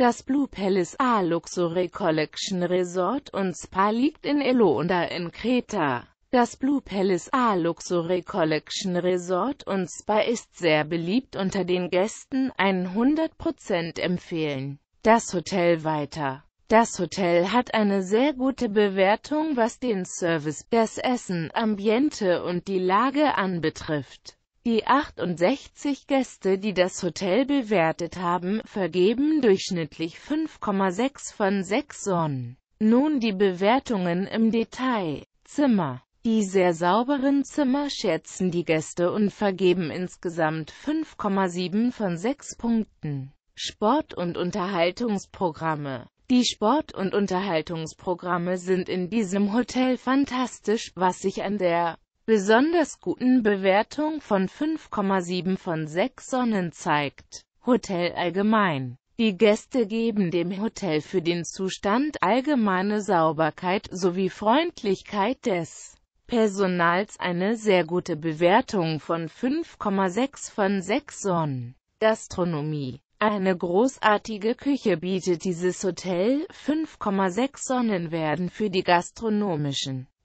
Das Blue Palace A Luxury Collection Resort und Spa liegt in Elonda in Kreta. Das Blue Palace A Luxury Collection Resort und Spa ist sehr beliebt unter den Gästen, 100% empfehlen. Das Hotel weiter. Das Hotel hat eine sehr gute Bewertung, was den Service, das Essen, Ambiente und die Lage anbetrifft. Die 68 Gäste, die das Hotel bewertet haben, vergeben durchschnittlich 5,6 von 6 Sonnen. Nun die Bewertungen im Detail. Zimmer die sehr sauberen Zimmer schätzen die Gäste und vergeben insgesamt 5,7 von 6 Punkten. Sport- und Unterhaltungsprogramme Die Sport- und Unterhaltungsprogramme sind in diesem Hotel fantastisch, was sich an der besonders guten Bewertung von 5,7 von 6 Sonnen zeigt. Hotel allgemein. Die Gäste geben dem Hotel für den Zustand allgemeine Sauberkeit sowie Freundlichkeit des Personals eine sehr gute Bewertung von 5,6 von 6 Sonnen. Gastronomie eine großartige Küche bietet dieses Hotel, 5,6 Sonnen werden für die gastronomischen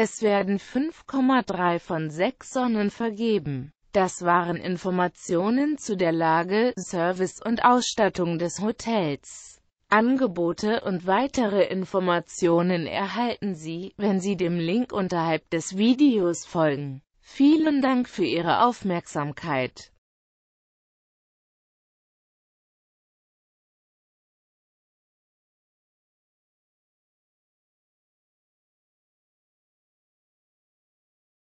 Es werden 5,3 von 6 Sonnen vergeben. Das waren Informationen zu der Lage, Service und Ausstattung des Hotels. Angebote und weitere Informationen erhalten Sie, wenn Sie dem Link unterhalb des Videos folgen. Vielen Dank für Ihre Aufmerksamkeit.